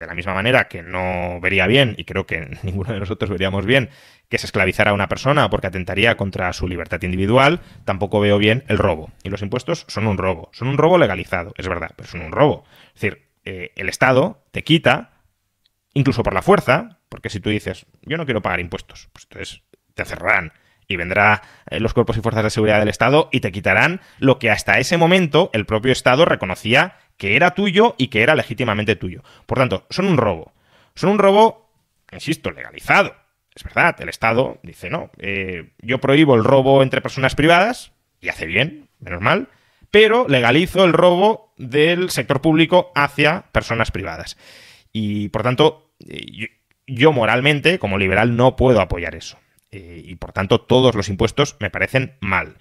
de la misma manera que no vería bien, y creo que ninguno de nosotros veríamos bien, que se esclavizara a una persona porque atentaría contra su libertad individual, tampoco veo bien el robo. Y los impuestos son un robo, son un robo legalizado, es verdad, pero son un robo. Es decir, eh, el Estado te quita, incluso por la fuerza, porque si tú dices, yo no quiero pagar impuestos, pues entonces te cerrarán y vendrá eh, los cuerpos y fuerzas de seguridad del Estado y te quitarán lo que hasta ese momento el propio Estado reconocía que era tuyo y que era legítimamente tuyo. Por tanto, son un robo. Son un robo, insisto, legalizado. Es verdad, el Estado dice, no, eh, yo prohíbo el robo entre personas privadas, y hace bien, menos mal, pero legalizo el robo del sector público hacia personas privadas. Y por tanto, eh, yo moralmente, como liberal, no puedo apoyar eso. Eh, y por tanto todos los impuestos me parecen mal.